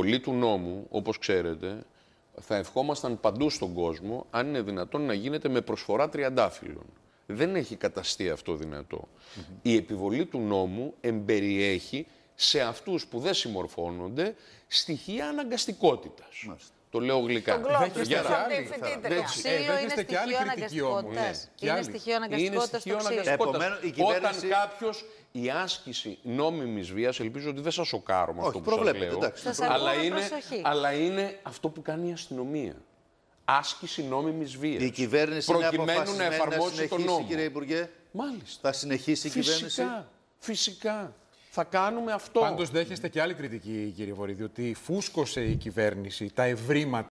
Πολλοί του νόμου, όπως ξέρετε, θα ευχόμασταν παντού στον κόσμο, αν είναι δυνατόν να γίνεται με προσφορά τριαντάφυλλων. Δεν έχει καταστεί αυτό δυνατό. Η επιβολή του νόμου εμπεριέχει σε αυτούς που δεν συμμορφώνονται στοιχεία αναγκαστικότητας. Το λέω γλυκά. Για Ξύλο είναι στοιχείο αναγκαστικότητα. Είναι στοιχείο αναγκαστικότητα στο ξύλο. Όταν κάποιος η άσκηση νόμιμης βίας, ελπίζω ότι δεν σας σοκάρω με αυτό που σας λέω. Αλλά είναι, αυτό που κάνει η αστυνομία. Άσκηση νόμιμης βίας. Η κυβέρνηση προκειμένου να εφαρμόσει τον νόμο. Κύριε Υπουργέ, Μάλιστα. Θα συνεχίσει η κυβέρνηση. Φυσικά θα κάνουμε αυτό. Πάντως, δέχεστε και άλλη κριτική, κύριε Βορύδη, ότι φούσκωσε η κυβέρνηση τα ευρήματα